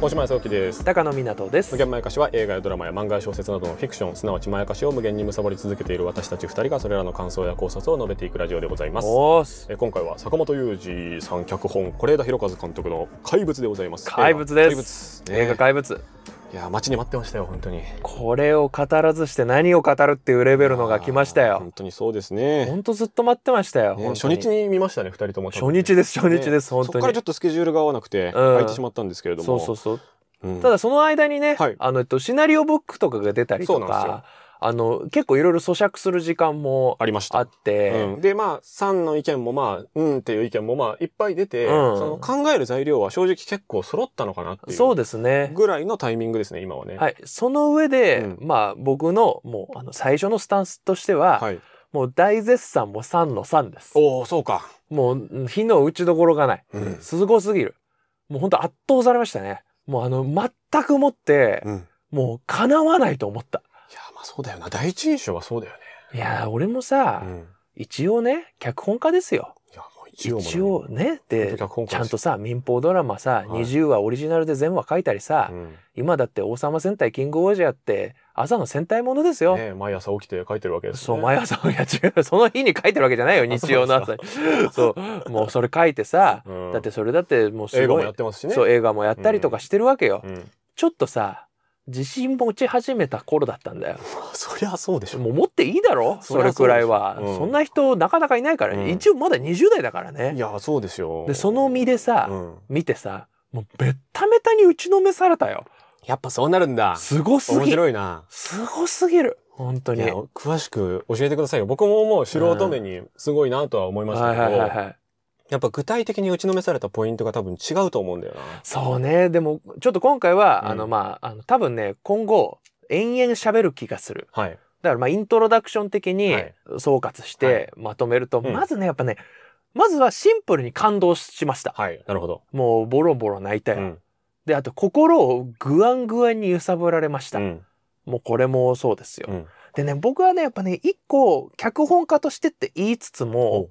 大島康之です高野湊です無限まやかしは映画やドラマや漫画や小説などのフィクションすなわちまやかしを無限に貪り続けている私たち二人がそれらの感想や考察を述べていくラジオでございますえ今回は坂本雄二さん脚本是枝裕和監督の怪物でございます怪物です、ね、映画怪物いや待ちに待ってましたよ本当にこれを語らずして何を語るっていうレベルのが来ましたよ本当にそうですね本当ずっと待ってましたよ、ね、初日に見ましたね二人とも初日です初日です、ね、本当にそこからちょっとスケジュールが合わなくて、うん、空いてしまったんですけれどもそうそうそう、うん、ただその間にね、はい、あのえっとシナリオブックとかが出たりとかそうなんですよあの、結構いろいろ咀嚼する時間もありました。あって、で、まあ、さんの意見もまあ、うんっていう意見もまあ、いっぱい出て、うん、その考える材料は正直結構揃ったのかなっていう。そうですね。ぐらいのタイミングですね、今はね。はい。その上で、うん、まあ、僕の、もう、あの、最初のスタンスとしては、はい、もう大絶賛も3の3です。おお、そうか。もう、火の打ちどころがない。うん、すごすぎる。もう本当圧倒されましたね。もうあの、全くもって、もう叶わないと思った。まあそうだよな。第一印象はそうだよね。いや、俺もさ、うん、一応ね、脚本家ですよ。一応ね、で、ちゃんとさ、民放ドラマさ、20話オリジナルで全話書いたりさ、今だって王様戦隊キングオージャーって、朝の戦隊ものですよ、毎朝起きて書いてるわけです、そう、毎朝、いや違う、その日に書いてるわけじゃないよ、日曜の朝に。そうもうそれ書いてさ、だってそれだってもうすごい。映画もやってますしね。そう、映画もやったりとかしてるわけよ。ちょっとさ、自信持ち始めた頃だったんだよ。そりゃそうでしょ。もう持っていいだろそれくらいは、そんな人なかなかいないから、ね一応まだ20代だからね。いや、そうですよ。で、その身でさ、見てさ、もうべったべたに打ちのめされたよ。やっぱそうなるんだ。すごすぎる。面白いな。すごすぎる。本当に。詳しく教えてくださいよ。僕ももう素人目にすごいなとは思いましたけど、はいはいはい、やっぱ具体的に打ちのめされたポイントが多分違うと思うんだよな。そうね。でも、ちょっと今回は、うん、あの、まあ、あの、多分ね、今後、延々喋る気がする。はい。だからまあイントロダクション的に総括してまとめると、はいはい、まずね、やっぱね、まずはシンプルに感動しました。はい、なるほど。もうボロボロ泣いたよ。うん、で、あと心をぐわんぐわんに揺さぶられました。うん、もうこれもそうですよ。でね、僕はね、やっぱね、一個脚本家としてって言いつつも、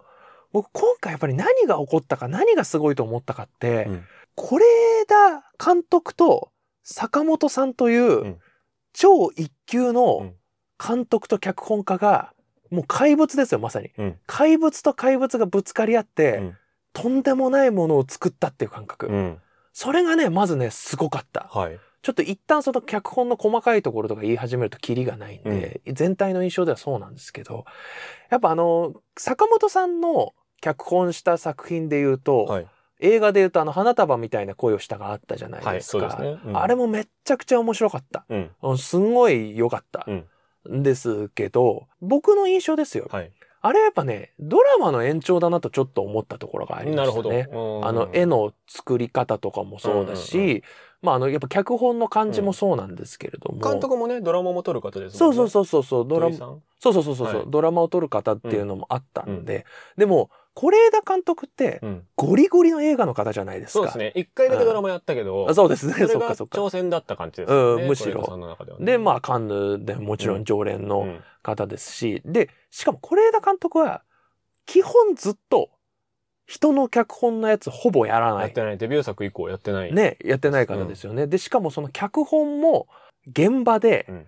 僕今回やっぱり何が起こったか何がすごいと思ったかって、うん、是枝監督と坂本さんという超一級の監督と脚本家がもう怪物ですよまさに、うん、怪物と怪物がぶつかり合って、うん、とんでもないものを作ったっていう感覚、うん、それがねまずねすごかった、はい、ちょっと一旦その脚本の細かいところとか言い始めるとキリがないんで、全体の印象ではそうなんですけどやっぱあの坂本さんの脚本した作品で言うと、はい、映画で言うとあの花束みたいな恋をしたがあったじゃないですか。はいすねうん、あれもめっちゃくちゃ面白かった。うん、すんごい良かった。んですけど、僕の印象ですよ。はい、あれやっぱね、ドラマの延長だなとちょっと思ったところがありましたね。あの絵の作り方とかもそうだし、うんうんうん、まあ、あの、やっぱ脚本の感じもそうなんですけれども。監督もね、ドラマも撮る方ですもんね。そうそうそうそう、ドラマ、そうそうそうそう、はい、ドラマを撮る方っていうのもあったんで、でも、是枝監督って、ゴリゴリの映画の方じゃないですか。そうですね。一回だけドラマやったけど。そうですね。そっかそっか。挑戦だった感じですね。うん、むしろ。でまあ、カンヌでもちろん常連の方ですし、で、しかも是枝監督は、基本ずっと人の脚本のやつほぼやらない。やってない。デビュー作以降やってない。ね、やってない方ですよね。うん、で、しかもその脚本も現場で、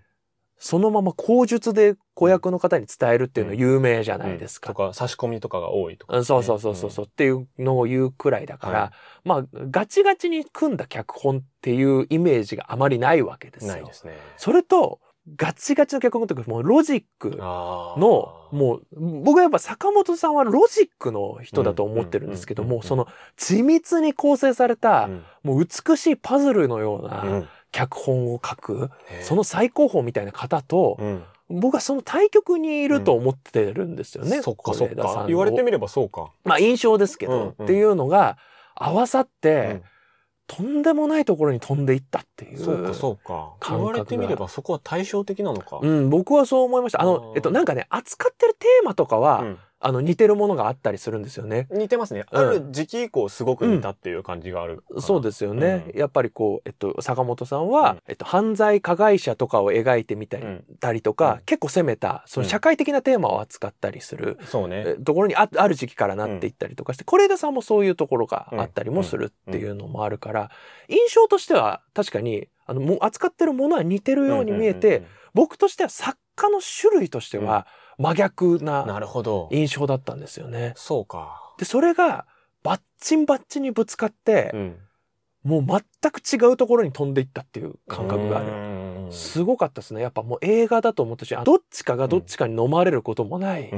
そのまま口述で子役の方に伝えるっていうの有名じゃないですか。うんうん、とか、差し込みとかが多いとか、ね、そうそうそうそうそう、っていうのを言うくらいだから、まあ、ガチガチに組んだ脚本っていうイメージがあまりないわけですよ。ないですね。それと、ガチガチの脚本とか、もうロジックの、もう、僕はやっぱ坂本さんはロジックの人だと思ってるんですけども、その緻密に構成された、もう美しいパズルのような脚本を書く、その最高峰みたいな方と、僕はその対局にいると思ってるんですよね。そっかそっか。言われてみればそうか。まあ印象ですけど、っていうのが合わさって、とんでもないところに飛んでいったっていう。そうか、そうか。言われてみればそこは対照的なのか。うん、僕はそう思いました。あの、えっと、なんかね、扱ってるテーマとかは、うんあの似てるものがあったりするんですよね。似てますね。ある時期以降すごく似たっていう感じがある、うん、そうですよね、うん、やっぱりこう、えっと、坂本さんは、うん、えっと、犯罪加害者とかを描いてみたり,、たりとか、結構攻めたその社会的なテーマを扱ったりする、そうね、ところにあある時期からなっていったりとかして、是枝さんもそういうところがあったりもするっていうのもあるから、印象としては確かにあの扱ってるものは似てるように見えて、僕としては作家の種類としては、うん真逆な印象だったんですよね。そうか。で、それがバッチンバッチンにぶつかって、うん、もう全く違うところに飛んでいったっていう感覚がある。すごかったですね。やっぱもう映画だと思ったし、どっちかがどっちかに飲まれることもないっ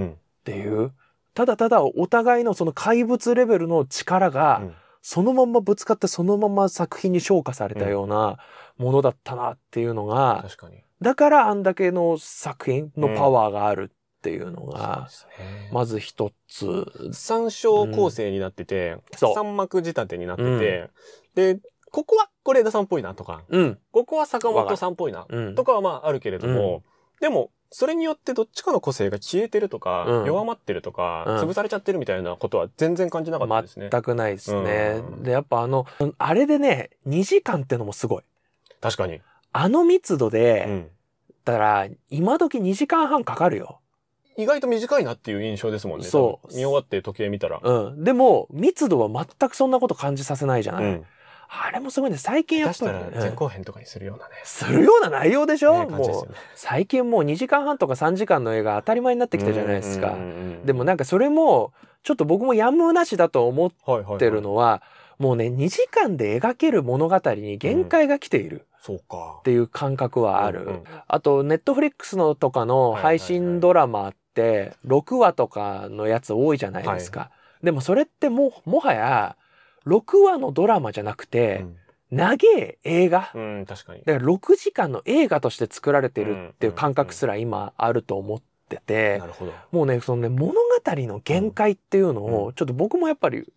ていう、うん、ただただお互いのその怪物レベルの力が、そのまんまぶつかってそのまま作品に昇華されたようなものだったなっていうのが、うん、だからあんだけの作品のパワーがあるっていうのが、まず一つ。三章構成になってて、三幕仕立てになってて、で、ここは是枝さんっぽいなとか、ここは坂本さんっぽいなとかはまああるけれども、でも、それによってどっちかの個性が消えてるとか、うん、弱まってるとか、うん、潰されちゃってるみたいなことは全然感じなかったですね。全くないですね。うん、で、やっぱあの、あれでね、2時間ってのもすごい。確かに。あの密度で、だから、今時2時間半かかるよ。意外と短いなっていう印象ですもんね。そう。見終わって時計見たら。うん。でも、密度は全くそんなこと感じさせないじゃない。うん、あれもすごいね。最近やっぱり、出したら前後編とかにするようなね。するような内容でしょ、ね、もう、最近もう2時間半とか3時間の映画当たり前になってきたじゃないですか。でもなんかそれも、ちょっと僕もやむなしだと思ってるのは、はいはいはいもうね、2時間で描ける物語に限界が来ている。そうか。っていう感覚はある。あと、ネットフリックスのとかの配信ドラマっって6話とかのやつ多いじゃないですか。はい、でもそれっても、もはや、6話のドラマじゃなくて、うん、長え映画。うん、確かに。だから6時間の映画として作られてるっていう感覚すら今あると思ってて、なるほど。もうね、そのね、物語の限界っていうのを、ちょっと僕もやっぱり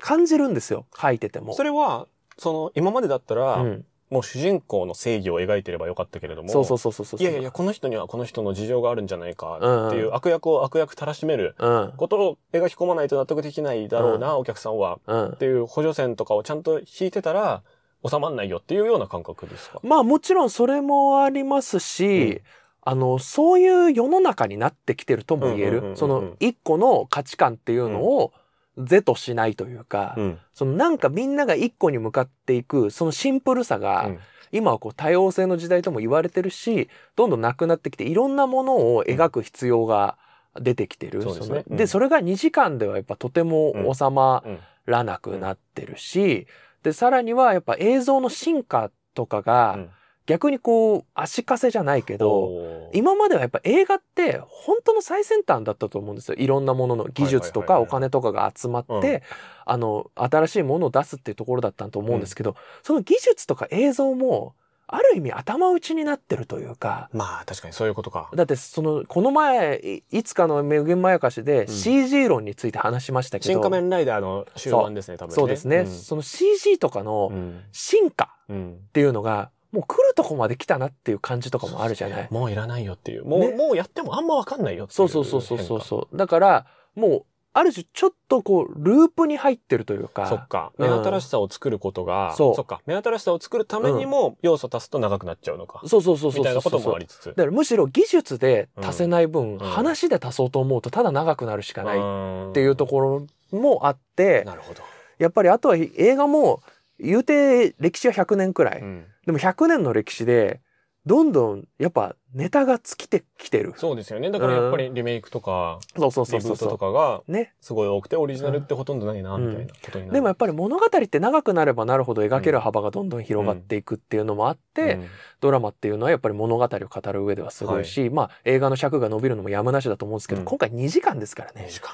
感じるんですよ、書いてても。それは、その、今までだったら、うん、もう主人公の正義を描いてればよかったけれども、そうそうそうそうそう。いやいやこの人にはこの人の事情があるんじゃないかっていう、悪役を悪役たらしめることを描き込まないと納得できないだろうな、うん、お客さんは、うん、っていう補助線とかをちゃんと引いてたら、収まんないよっていうような感覚ですかまあもちろんそれもありますし、うん、あの、そういう世の中になってきてるとも言える。その一個の価値観っていうのを、うん是としないというか、うん、そのなんかみんなが一個に向かっていく、そのシンプルさが、うん、今はこう多様性の時代とも言われてるし、どんどんなくなってきて、いろんなものを描く必要が出てきてる。うん、そで、ね、それが2時間ではやっぱとても収まらなくなってるし、で、さらにはやっぱ映像の進化とかが、逆にこう、足かせじゃないけど、今まではやっぱ映画って本当の最先端だったと思うんですよ。いろんなものの技術とかお金とかが集まって、あの、新しいものを出すっていうところだったと思うんですけど、うん、その技術とか映像も、ある意味頭打ちになってるというか。まあ確かにそういうことか。だってその、この前、いつかの無限まやかしで CG 論について話しましたけど。うん、新仮面ライダーの終盤ですね、多分ね。そうですね。うん、その CG とかの進化っていうのが、もう来るとこまで来たなっていう感じとかもあるじゃない。もういらないよっていう。もう、ね、もうやってもあんまわかんないよっていう。そうそうそうそうそう。だから、もう、ある種ちょっとこう、ループに入ってるというか。そっか。目新しさを作ることが、うん、そう。そっか。目新しさを作るためにも、要素足すと長くなっちゃうのか。そうそうそうそう。みたいなこともありつつ。だからむしろ技術で足せない分、うん、話で足そうと思うとただ長くなるしかないっていうところもあって、なるほど。やっぱりあとは映画も、言うて歴史は100年くらい。うんでも100年の歴史で、どんどんやっぱネタが尽きてきてる。そうですよね。だからやっぱりリメイクとか、そうそうそうそう。リブートとかが、ね。すごい多くて、オリジナルってほとんどないな、みたいなことになる、うん、でもやっぱり物語って長くなればなるほど描ける幅がどんどん広がっていくっていうのもあって、うん、ドラマっていうのはやっぱり物語を語る上ではすごいし、はい、まあ映画の尺が伸びるのもやむなしだと思うんですけど、今回2時間ですからね。2時間。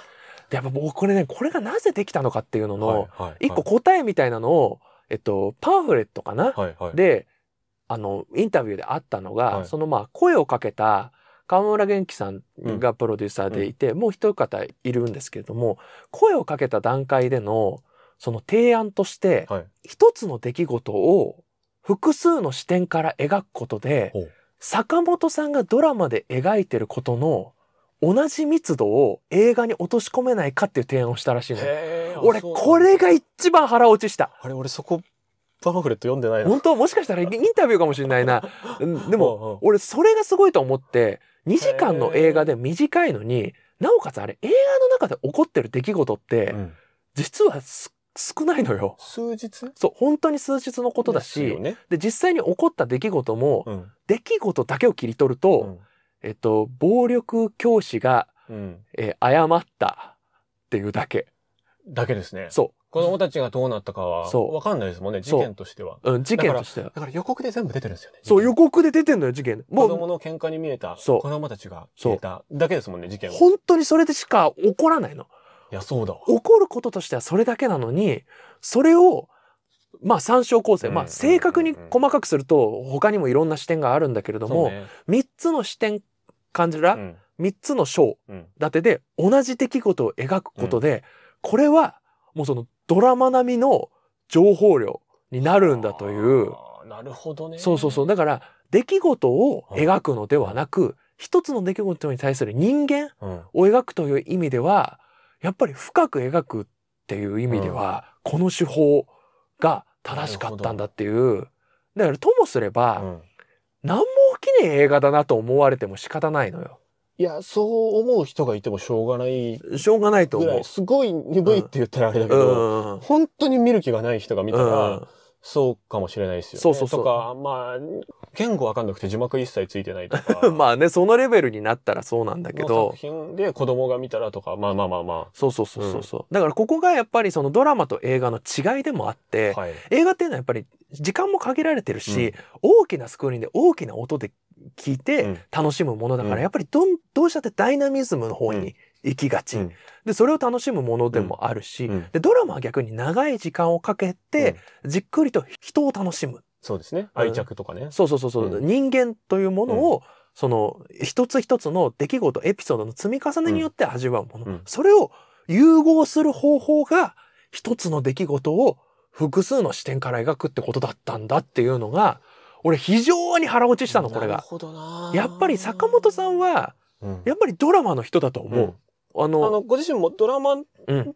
で、やっぱ僕これね、これがなぜできたのかっていうのの、一個答えみたいなのを、えっと、パンフレットかな、はいはい、で、あの、インタビューであったのが、はい、そのまあ、声をかけた、河村元気さんがプロデューサーでいて、うん、もう一方いるんですけれども、声をかけた段階での、その提案として、はい、一つの出来事を複数の視点から描くことで、坂本さんがドラマで描いてることの同じ密度を映画に落とし込めないかっていう提案をしたらしいの。俺、これが一番腹落ちした。あれ、俺そこ、パンフレット読んでないな。本当もしかしたら インタビューかもしれないな。でも、俺、それがすごいと思って、2時間の映画で短いのに、なおかつあれ、映画の中で起こってる出来事って、うん、実は少ないのよ。数日そう、本当に数日のことだし、で、ね、実際に起こった出来事も、うん、出来事だけを切り取ると、うんえっと、暴力教師が、うん、え誤ったっていうだけ。だけですね。そう。子供たちがどうなったかは、そう。わかんないですもんね、事件としては。うん、事件としては。だから予告で全部出てるんですよね。そう、予告で出てるのよ、事件。もう。子供の喧嘩に見えた、そう。子供たちが消えただけですもんね、事件は。本当にそれでしか起こらないの。いや、そうだわ。起こることとしてはそれだけなのに、それをまあ参照構成、まあ正確に細かくすると他にもいろんな視点があるんだけれども、ね、3つの視点感じら、うん、3つの章立てで同じ出来事を描くことで、うん、これはもうそのドラマ並みの情報量になるんだという。なるほどね。そうそうそう。だから出来事を描くのではなく、うん、一つの出来事に対する人間を描くという意味では、やっぱり深く描くっていう意味では、この手法が正しかったんだっていうだからともすれば、うん、何も起きねえ映画だなと思われても仕方ないのよ。いや、そう思う人がいてもしょうがない。しょうがないと思う。すごい鈍いって言ったらあれだけど、うんうん、本当に見る気がない人が見たら、そうかもしれないですよね。そうそうそう。とか、まあ、言語わかんなくて字幕一切ついてないとか。まあね、そのレベルになったらそうなんだけど。作品で子供が見たらとか、まあまあまあまあ。そうそうそうそうそう、うん、だからここがやっぱりそのドラマと映画の違いでもあって、はい、映画っていうのはやっぱり時間も限られてるし、うん、大きなスクリーンで大きな音で聞いて楽しむものだから、うん、やっぱりどどうしたってダイナミズムの方に行きがち、うん、でそれを楽しむものでもあるし、うん、でドラマは逆に長い時間をかけて、じっくりと人を楽しむ。そうですね愛着とかね。そうそうそうそう、人間というものを、その一つ一つの出来事エピソードの積み重ねによって味わうもの、それを融合する方法が一つの出来事を複数の視点から描くってことだったんだっていうのが俺非常に腹落ちしたのこれが。やっぱり坂本さんは、やっぱりドラマの人だと思う。あの、あのご自身もドラマ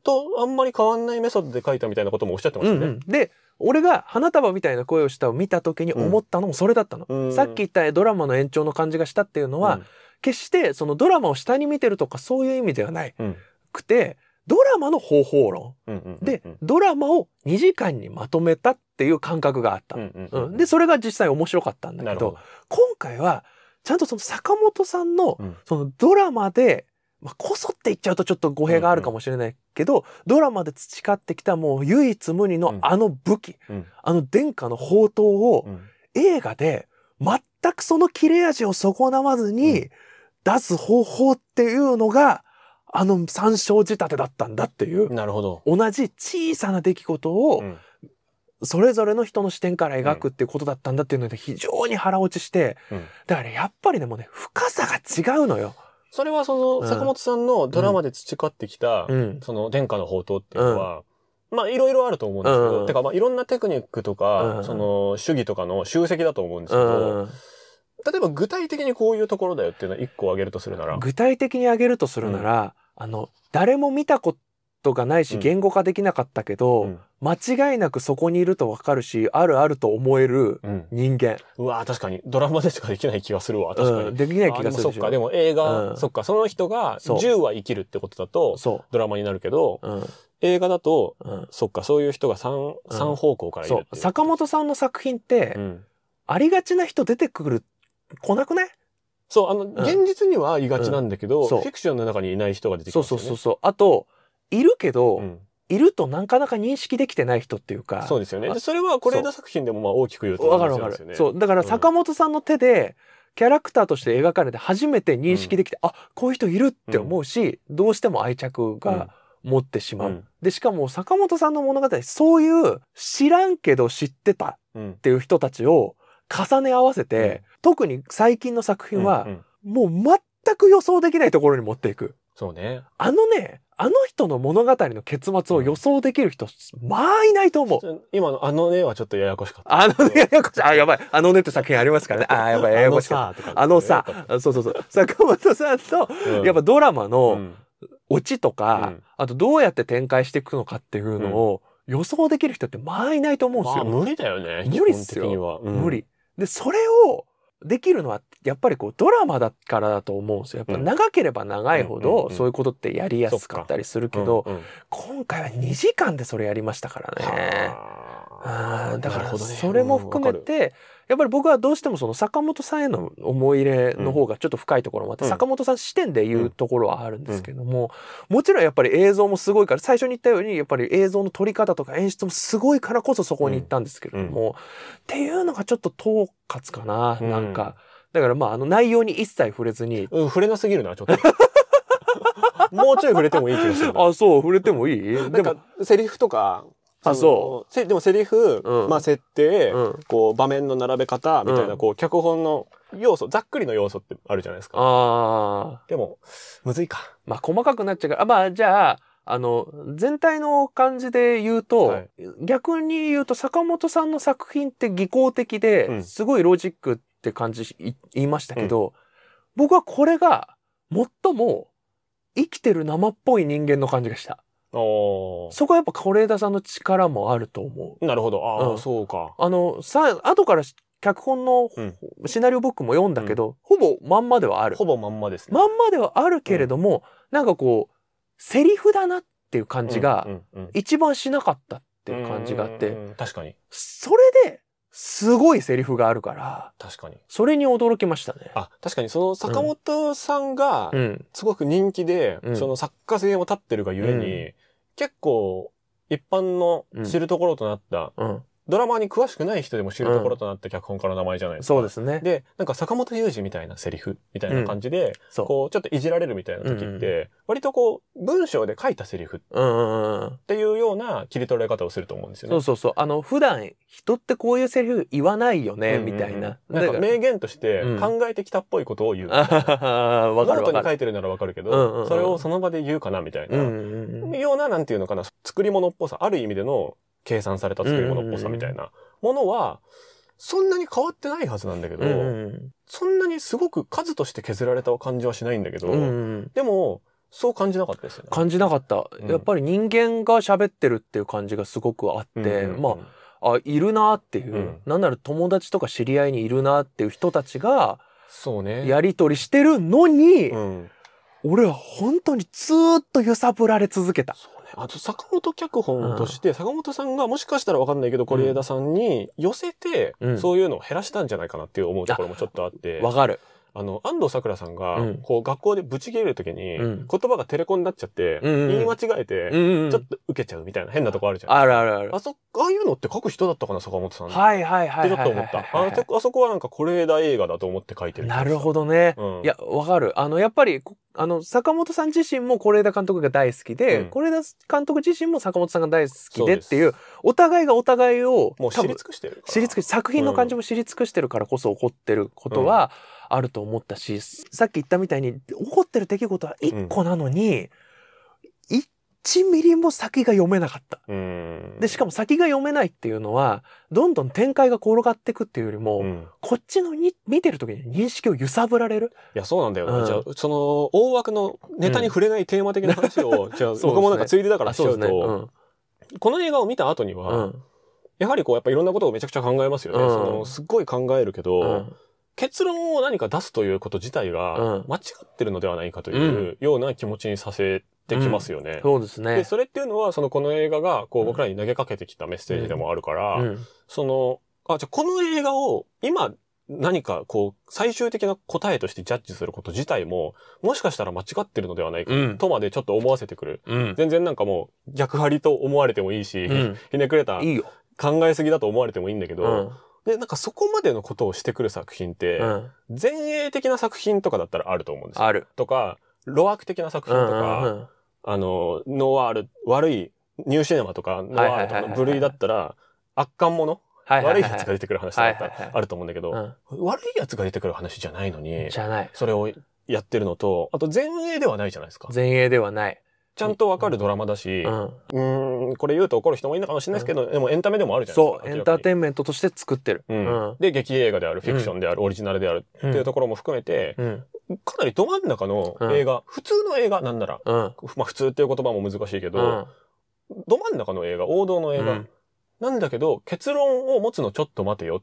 とあんまり変わんないメソッドで書いたみたいなこともおっしゃってましたね。うんうん、で、俺が花束みたいな声をしたを見た時に思ったのもそれだったの。うん、さっき言ったドラマの延長の感じがしたっていうのは、うん、決してそのドラマを下に見てるとかそういう意味ではない、うん、くて、ドラマの方法論、でドラマを2時間にまとめたっていう感覚があった、うん、でそれが実際面白かったんだけど今回はちゃんとその坂本さんの、そのドラマでまあ、こそって言っちゃうとちょっと語弊があるかもしれないけど、うんうん、ドラマで培ってきたもう唯一無二のあの武器、うんうん、あの殿下の宝刀を、映画で全くその切れ味を損なわずに出す方法っていうのが、あの三章仕立てだったんだっていう。なるほど。同じ小さな出来事を、それぞれの人の視点から描くっていうことだったんだっていうので非常に腹落ちして、だから、やっぱりね、もうね、深さが違うのよ。それはその、坂本さんのドラマで培ってきた、うん、その、殿下の宝刀っていうのは、うん、まあ、いろいろあると思うんですけど、うん、てか、まあ、いろんなテクニックとか、その、主義とかの集積だと思うんですけど、例えば具体的にこういうところだよっていうのは一個挙げるとするなら。具体的に挙げるとするなら、あの、誰も見たこと、とかないし言語化できなかったけど、うん、間違いなくそこにいるとわかるし、あるあると思える人間。うん、わ確かに。ドラマでしかできない気がするわ、確かに。うん、できない気がするそっか、でも映画、うん、そっか、その人が10は生きるってことだと、ドラマになるけど、映画だと、そっか、そういう人が 3, 3方向からいる坂本さんの作品って、ありがちな人出てくる、来なくないそう、あの、現実にはいがちなんだけど、フィクションの中にいない人が出てくる、ね、そうそうそうそう。あと、いるけど、うんいるとなかなか認識できてない人っていうか。そうですよね。それはこれ枝作品でもまあ大きく言うとわかるわかる。そう。だから坂本さんの手で、キャラクターとして描かれて初めて認識できて、うん、あ、こういう人いるって思うし、うん、どうしても愛着が持ってしまう。うん、で、しかも坂本さんの物語、そういう知らんけど知ってたっていう人たちを重ね合わせて、特に最近の作品は、もう全く予想できないところに持っていく。そうね。あのね、あの人の物語の結末を予想できる人、まあいないと思う。今のあのねはちょっとややこしかった。あのねややこしあ、やばい。あのねって作品ありますからね。あ、やばい。ややこしかった。あのさ、そうそうそう。坂本さんと、うん、やっぱドラマのオチとか、うん、あとどうやって展開していくのかっていうのを、予想できる人ってまあいないと思うんですよ。まあ、無理だよね。無理っすよ。無理。で、それを、できるのは、やっぱりこう、ドラマだからだと思うんですよ。やっぱ長ければ長いほど、そういうことってやりやすかったりするけど、今回は2時間でそれやりましたからね。あだからそれも含めて、ね、やっぱり僕はどうしてもその坂本さんへの思い入れの方がちょっと深いところもあって、うん、坂本さん視点で言うところはあるんですけども、うん、もちろんやっぱり映像もすごいから最初に言ったようにやっぱり映像の撮り方とか演出もすごいからこそそこに行ったんですけれども、うん、っていうのがちょっと統括かな、なんかだからまああの内容に一切触れずに、触れなすぎるなちょっと。もうちょい触れてもいい気がする。あ、そう、触れてもいいなんか、セリフとか、あ、そう。でもセリフ、うん、まあ設定、うん、こう場面の並べ方みたいな、こう脚本の要素、ざっくりの要素ってあるじゃないですか。ああ。でも、むずいか。まあ細かくなっちゃうから、あまあじゃあ、あの、全体の感じで言うと、はい、逆に言うと坂本さんの作品って技巧的で、うん、すごいロジックって感じ言いましたけど、うん、僕はこれが最も生きてる生っぽい人間の感じがした。そこはやっぱ是枝さんの力もあると思う。なるほど。ああ、うん、そうか。あの、さ、後から脚本の、シナリオブックも読んだけど、うん、ほぼまんまではある。ほぼまんまですね。まんまではあるけれども、うん、なんかこう、セリフだなっていう感じが、一番しなかったっていう感じがあって。確かに。それで、すごいセリフがあるから。確かに。それに驚きましたね。あ、確かにその坂本さんが、すごく人気で、うん、その作家性も立ってるがゆえに、うん、結構、一般の知るところとなったドラマに詳しくない人でも知るところとなった脚本家の名前じゃないですか。そうですね。で、なんか坂本雄二みたいなセリフみたいな感じで、うん、こう、ちょっといじられるみたいな時って、割とこう、文章で書いたセリフっていうような切り取られ方をすると思うんですよね。そうそうそう。あの、普段人ってこういうセリフ言わないよね、みたいな。なんか名言として考えてきたっぽいことを言う。ノートに書いてるならわかるけど、それをその場で言うかな、みたいな。ような、なんていうのかな、作り物っぽさ、ある意味での計算された作り物っぽさみたいなものは、そんなに変わってないはずなんだけど、そんなにすごく数として削られた感じはしないんだけど、でも、そう感じなかったですよね。感じなかった。やっぱり人間が喋ってるっていう感じがすごくあって、まあ、あ、いるなっていう、なんなら友達とか知り合いにいるなっていう人たちが、そうね。やりとりしてるのに、俺は本当にずっと揺さぶられ続けた。そあと、坂本脚本として、坂本さんがもしかしたらわかんないけど、是枝さんに寄せて、そういうのを減らしたんじゃないかなっていう思うところもちょっとあって。わかる。あの、安藤サクラさんが、こう、学校でぶち切れるときに、言葉がテレコになっちゃって、言い間違えて、ちょっと受けちゃうみたいな変なとこあるじゃん。あるあるある。あそ、ああいうのって書く人だったかな、坂本さん。はいはいはい。ってちょっと思った。あそこ、あそこはなんか是枝映画だと思って書いてる。なるほどね。いや、わかる。あの、やっぱり、あの、坂本さん自身も是枝監督が大好きで、是、枝監督自身も坂本さんが大好きでっていう、お互いがお互いを、もう知り尽くしてる。知り尽くし、作品の感じも知り尽くしてるからこそ起こってることは、あると思ったし、さっき言ったみたいに、起こってる出来事は1個なのに、うん、1ミリも先が読めなかった。で、しかも先が読めないっていうのは、どんどん展開が転がっていくっていうよりも、うん、こっちのに見てる時に認識を揺さぶられる。いや、そうなんだよ、ねうん、じゃあ、その、大枠のネタに触れないテーマ的な話を、うん、じゃあ、僕もなんかついでだからしちゃうと、うね、この映画を見た後には、やはりこう、やっぱいろんなことをめちゃくちゃ考えますよね。そのすっごい考えるけど、結論を何か出すということ自体が間違ってるのではないかというような気持ちにさせてきますよね。うん、そうですね。で、それっていうのは、そのこの映画がこう僕らに投げかけてきたメッセージでもあるから、その、あ、じゃこの映画を今何かこう最終的な答えとしてジャッジすること自体ももしかしたら間違ってるのではないか、とまでちょっと思わせてくる、うん、全然なんかもう逆張りと思われてもいいし、うん、ひねくれた考えすぎだと思われてもいいんだけど、で、なんかそこまでのことをしてくる作品って、うん、前衛的な作品とかだったらあると思うんですよ。ある。とか、路悪的な作品とか、うんうんうん、あの、ノワール、悪いニューシネマとか、ノワールとかの部類だったら、圧巻もの、はいはいはい、悪いやつが出てくる話だったらあると思うんだけど、うん、悪いやつが出てくる話じゃないのに、じゃない。それをやってるのと、あと前衛ではないじゃないですか。前衛ではない。ちゃんとわかるドラマだし、うん、ん、これ言うと怒る人もいるのかもしれないですけど、うん、でもエンタメでもあるじゃないですか。そう、エンターテインメントとして作ってる。うん、で、劇映画である、フィクションである、オリジナルであるっていうところも含めて、かなりど真ん中の映画、普通の映画なんなら、まあ普通っていう言葉も難しいけど、ど真ん中の映画、王道の映画、なんだけど、結論を持つのちょっと待てよっ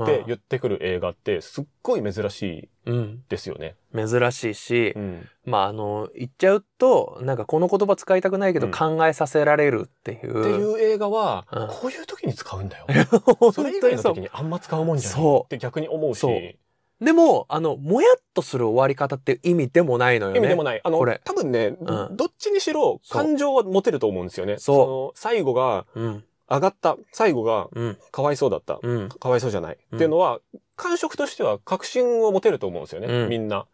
って言ってくる映画ってすっごい珍しいですよね。うん、珍しいし、うん、まああの言っちゃうとなんかこの言葉使いたくないけど考えさせられるっていう。うん、っていう映画は、こういう時に使うんだよ。それ以外の時にあんま使うもんじゃないって逆に思うし。でも、あの、もやっとする終わり方って意味でもないのよね。意味でもない。あの、多分ね、どっちにしろ感情は持てると思うんですよね。そう。その最後が、うん、上がった。最後が、かわいそうだった。うん、かわいそうじゃない、うん、っていうのは、感触としては確信を持てると思うんですよね、うん、みんな。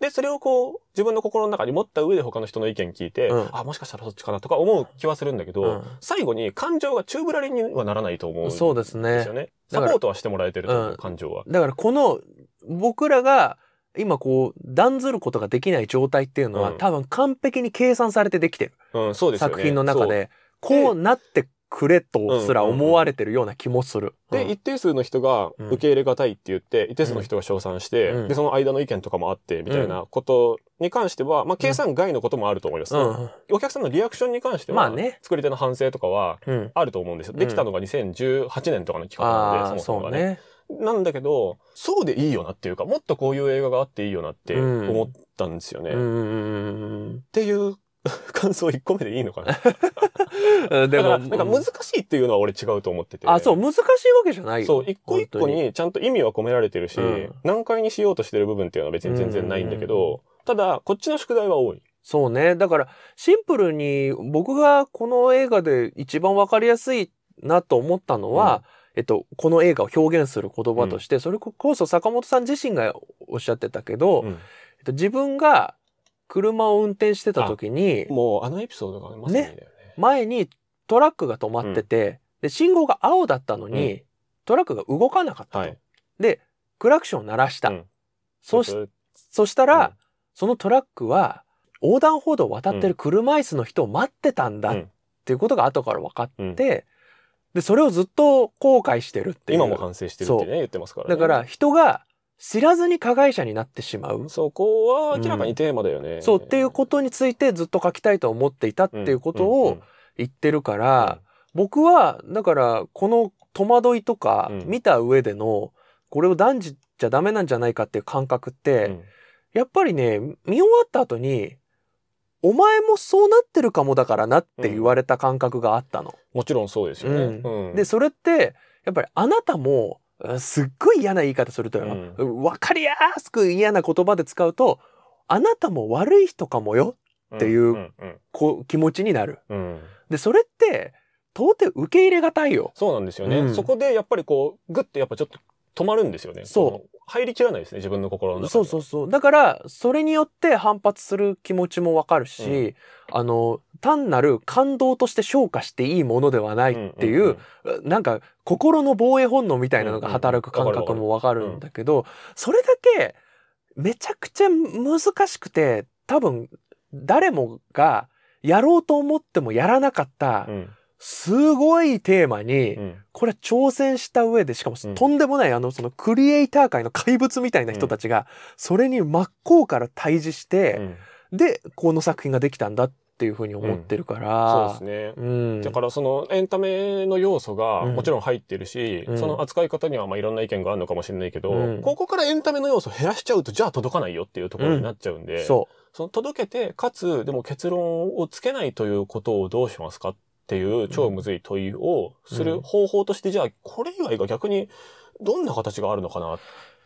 で、それをこう、自分の心の中に持った上で他の人の意見聞いて、うん、あ、もしかしたらそっちかなとか思う気はするんだけど、うん、最後に感情が宙ぶらりにはならないと思ううですね。そうですね。サポートはしてもらえてると思う、感情は。だからこの、僕らが、今こう、断ずることができない状態っていうのは、多分完璧に計算されてできてる。うん、そうですね。作品の中で。こうなってくれとすら思われてるような気もする。うんうんうん、で、一定数の人が受け入れがたいって言って、一定数の人が称賛して、うん、で、その間の意見とかもあって、みたいなことに関しては、まあ、計算外のこともあると思います、うん、お客さんのリアクションに関しては、まあね、作り手の反省とかはあると思うんですよ。できたのが2018年とかの企画なので、そもそもがね。なんだけど、そうでいいよなっていうか、もっとこういう映画があっていいよなって思ったんですよね。うん、っていう 感想1個目でいいのかなでも、なんか難しいっていうのは俺違うと思ってて。あ、そう、難しいわけじゃないよ。そう、一個一個にちゃんと意味は込められてるし、うん、難解にしようとしてる部分っていうのは別に全然ないんだけど、ただ、こっちの宿題は多い。そうね。だから、シンプルに僕がこの映画で一番わかりやすいなと思ったのは、うん、えっと、この映画を表現する言葉として、うん、それこそ坂本さん自身がおっしゃってたけど、えっと、自分が車を運転してた時に、もうあのエピソードがありますね。ね前にトラックが止まってて、うん、で、信号が青だったのに、うん、トラックが動かなかったと。はい、で、クラクションを鳴らした。うん、そし、そしたら、そのトラックは、横断歩道を渡ってる車椅子の人を待ってたんだっていうことが後から分かって、で、それをずっと後悔してるっていう。今も反省してるってね、言ってますからね。だから人が知らずに加害者になってしまう。そこは明らかにテーマだよね、うん、そうっていうことについてずっと書きたいと思っていたっていうことを言ってるから、僕は、だから、この戸惑いとか見た上での、これを断じちゃダメなんじゃないかっていう感覚って、やっぱりね、見終わった後に、お前もそうなってるかもだからなって言われた感覚があったの。うん、もちろんそうですよね。うん、で、それって、やっぱりあなたもすっごい嫌な言い方すると、うん、分かりやすく嫌な言葉で使うと、あなたも悪い人かもよっていう、こう気持ちになる。うん、で、それって、到底受け入れがたいよ。そうなんですよね。うん、そこでやっぱりこう、ぐっとやっぱちょっと止まるんですよね。そう。入りきらないですね、自分の心の中そうそうそう。だから、それによって反発する気持ちもわかるし、うん、あの、単なる感動として消化していいものではないっていう、うんうんうん、なんか、心の防衛本能みたいなのが働く感覚もわかるんだけど、うんうん、それだけ、めちゃくちゃ難しくて、多分、誰もが、やろうと思ってもやらなかった、うんすごいテーマに、これ挑戦した上で、しかもとんでもない、あの、そのクリエイター界の怪物みたいな人たちが、それに真っ向から対峙して、で、この作品ができたんだっていうふうに思ってるから、うん、そうですね、うん、だからそのエンタメの要素がもちろん入ってるし、うん、その扱い方にはまあいろんな意見があるのかもしれないけど、ここからエンタメの要素減らしちゃうとじゃあ届かないよっていうところになっちゃうんで、その届けてかつでも結論をつけないということをどうしますかっっていう超むずい問いをする方法として、じゃあこれ以外が逆にどんな形があるのかな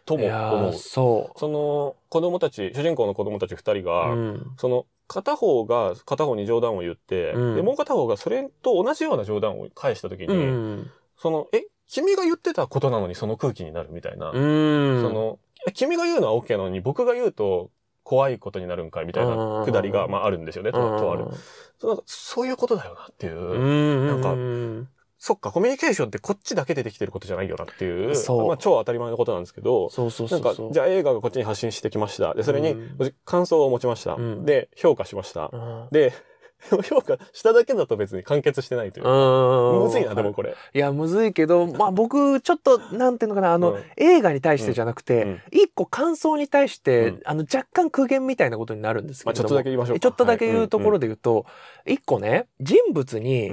とも思う。そうその子供たち主人公の子供たち二人が、うん、その片方が片方に冗談を言って、うん、でもう片方がそれと同じような冗談を返した時に、うん、そのえ君が言ってたことなのにその空気になるみたいな、その君が言うのは OK なのに僕が言うと怖いことになるんかいみたいなくだりが、まあ、あるんですよね、とある。そそういうことだよなっていう。なんか、そっか、コミュニケーションってこっちだけでできてることじゃないよなっていう、そうまあ、超当たり前のことなんですけど、そうそうそうなんか、じゃあ映画がこっちに発信してきました。で、それに、感想を持ちました。うん、で、評価しました。うん、で、評価しただけだと別に完結してないというか。むずいな、でもこれ。いや、むずいけど、まあ僕、ちょっと、なんていうのかな、あの、うん、映画に対してじゃなくて、一、うん、個感想に対して、うん、あの、若干苦言みたいなことになるんですけど、まあ、ちょっとだけ言いましょうちょっとだけ言うところで言うと、一、はい、個ね、人物に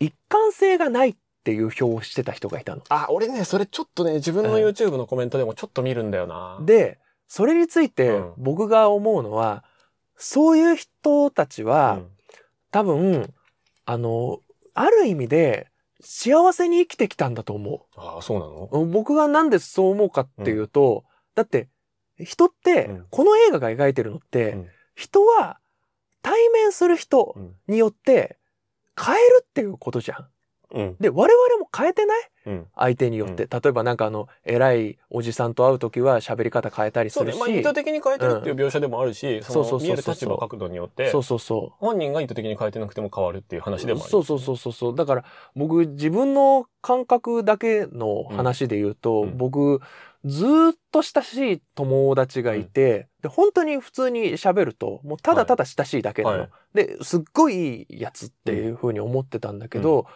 一貫性がないっていう表をしてた人がいたの。あ、俺ね、それちょっとね、自分の YouTube のコメントでもちょっと見るんだよな。で、それについて僕が思うのは、そういう人たちは、多分、あの、ある意味で、幸せに生きてきたんだと思う。ああ、そうなの僕がなんでそう思うかっていうと、うん、だって、人って、この映画が描いてるのって、うん、人は対面する人によって変えるっていうことじゃん。で我々も変えてない、うん、相手によって、例えばなんかあの偉いおじさんと会う時は喋り方変えたりするし、まあ、意図的に変えてるっていう描写でもあるし、うん、その見える立場角度によってそうそうそう本人が意図的に変えてなくても変わるっていう話でもある、そうそうそうそうそうだから僕自分の感覚だけの話で言うと、僕ずっと親しい友達がいて、で本当に普通に喋るともうただただ親しいだけなの、はいですっごいいいやつっていうふうに思ってたんだけど、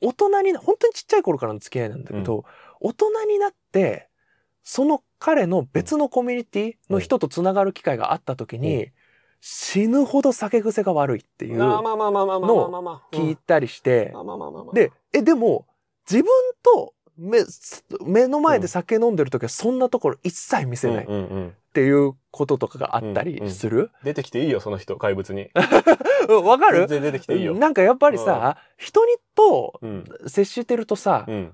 大人にな、本当にちっちゃい頃からの付き合いなんだけど、大人になって、その彼の別のコミュニティの人と繋がる機会があった時に、死ぬほど酒癖が悪いっていうのを聞いたりして、で、え、でも、自分と目、目の前で酒飲んでる時はそんなところ一切見せない。っていうこととかがあったりする、うんうん、出てきていいよその人怪物に わかる全然出てきていいよなんかやっぱりさ、うん、人にと接してるとさ、こういう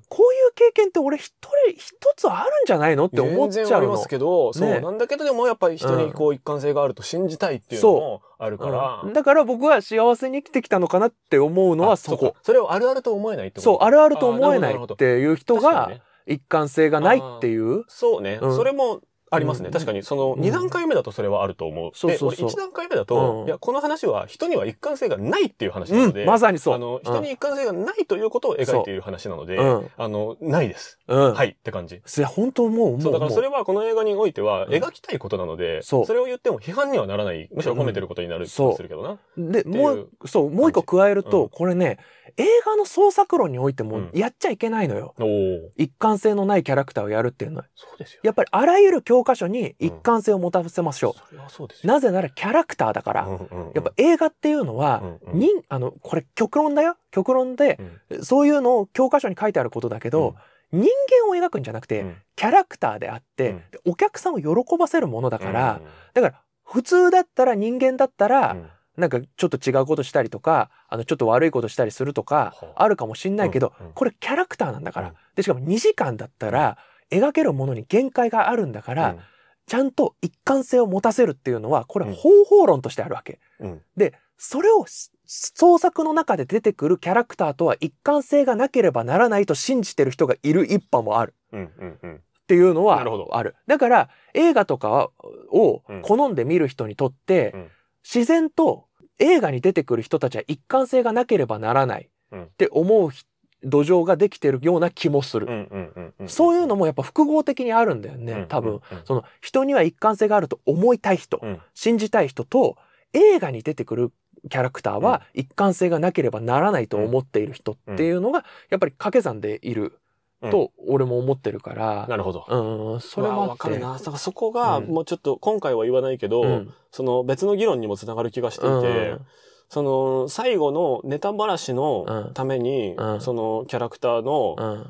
経験って俺一人一つあるんじゃないのって思っちゃうますけど、ね、そうなんだけどでもやっぱり人にこう一貫性があると信じたいっていうのもあるから、だから僕は幸せに生きてきたのかなって思うのはそこそれをあるあると思えないってことそうあるあると思えないっていう人が一貫性がないっていうそうね、それもありますね。確かに、その、2段階目だとそれはあると思う。そうそうそう。1段階目だと、いや、この話は人には一貫性がないっていう話なので、まさにそう。あの、人に一貫性がないということを描いている話なので、あの、ないです。はい、って感じ。いや、本当思う、そう、だからそれはこの映画においては、描きたいことなので、それを言っても批判にはならない、むしろ褒めてることになる気がするけどな。で、もう、そう、もう一個加えると、これね、映画の創作論においてもやっちゃいけないのよ。一貫性のないキャラクターをやるっていうのは。そうですよ。やっぱりあらゆる教箇所に一貫性を持たせましょう。うん、なぜならキャラクターだから、うんうんうん、やっぱ映画っていうのは、うんうん、あの、これ極論だよ。極論で、うん、そういうのを教科書に書いてあることだけど、人間を描くんじゃなくて、キャラクターであって、お客さんを喜ばせるものだから、だから普通だったら人間だったら、なんかちょっと違うことしたりとか、あの、ちょっと悪いことしたりするとか、あるかもしんないけど、これキャラクターなんだから。で、しかも2時間だったら、描けるものに限界があるんだから、うん、ちゃんと一貫性を持たせるっていうのは、これは方法論としてあるわけ。うん、で、それを創作の中で出てくるキャラクターとは一貫性がなければならないと信じてる人がいる一派もある。うんうんうんっていうのはある。るだから映画とかを好んで見る人にとって、うん、自然と映画に出てくる人たちは一貫性がなければならないって思う人土壌ができてるような気もする。そういうのもやっぱ複合的にあるんだよね、多分。その人には一貫性があると思いたい人、うん、信じたい人と、映画に出てくるキャラクターは一貫性がなければならないと思っている人っていうのが、やっぱり掛け算でいる。と俺も思ってるから、うん、なるほど、うん、それは分かるなだからそこがもうちょっと今回は言わないけど、その別の議論にもつながる気がしていて、その、最後のネタばらしのために、うん、そのキャラクターの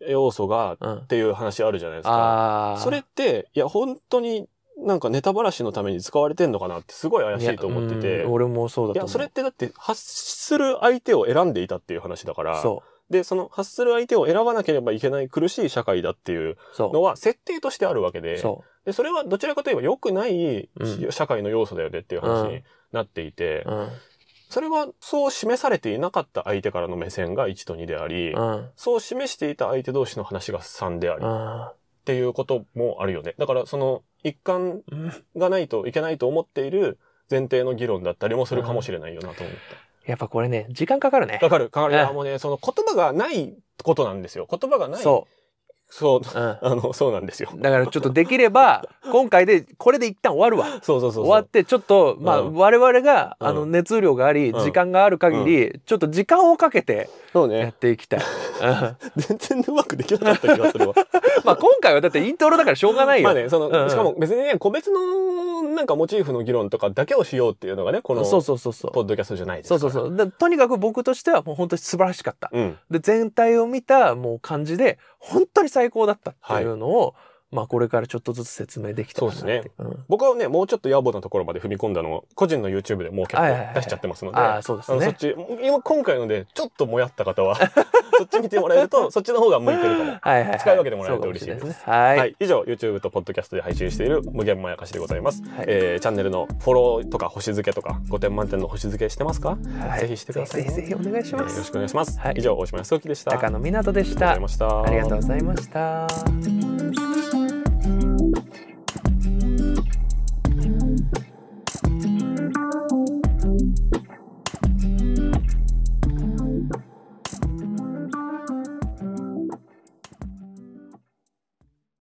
要素がっていう話あるじゃないですか。それって、いや、本当になんかネタばらしのために使われてんのかなってすごい怪しいと思ってて。俺もそうだいや、それってだって発する相手を選んでいたっていう話だから。そう。で、その発する相手を選ばなければいけない苦しい社会だっていうのは設定としてあるわけで。そで、それはどちらかといえば良くない社会の要素だよねっていう話になっていて、うん、それはそう示されていなかった相手からの目線が1と2であり、うん、そう示していた相手同士の話が3であり、っていうこともあるよね。だからその一貫がないといけないと思っている前提の議論だったりもするかもしれないよなと思った。やっぱこれね、時間かかるね。かかる、かかる。うん、もうね、その言葉がないことなんですよ。言葉がない。そう。そう、うん、あのそうなんですよ。だからちょっとできれば 今回でこれで一旦終わるわ。そうそうそう終わってちょっとまあ、うん、我々が、あの熱量があり、うん、時間がある限り、ちょっと時間をかけてそうね。やっていきたい。全然うまくできなかった気がするわ。まあ今回はだってイントロだからしょうがないよ。まあねその、しかも別にね個別のなんかモチーフの議論とかだけをしようっていうのがね、この、そうそうそうそう。ポッドキャストじゃないですかそうそうそう。とにかく僕としてはもう本当に素晴らしかった。うん、で、全体を見たもう感じで、本当に最高だったっていうのを、はいまあこれからちょっとずつ説明できたそうですね、うん、僕はね、もうちょっと野暮なところまで踏み込んだのを、個人の YouTube でもう結構出しちゃってますので、はいはいはい、あそうですね。そっち、今今回ので、ちょっともやった方は そっち見てもらえると、そっちの方が向いてるかも。はいはい、使い分けてもらえると嬉しいです。ですね、はい、はい、以上、YouTube と Podcast で配信している無限まやかしでございます。はい、えー、チャンネルのフォローとか星付けとか、5点満点の星付けしてますか、はい、ぜひしてください、ね、ぜひぜひお願いします、えー、よろしくお願いします。はい、以上、大島康之でした。高野湊でした。ありがとうございました。ありがとうございました。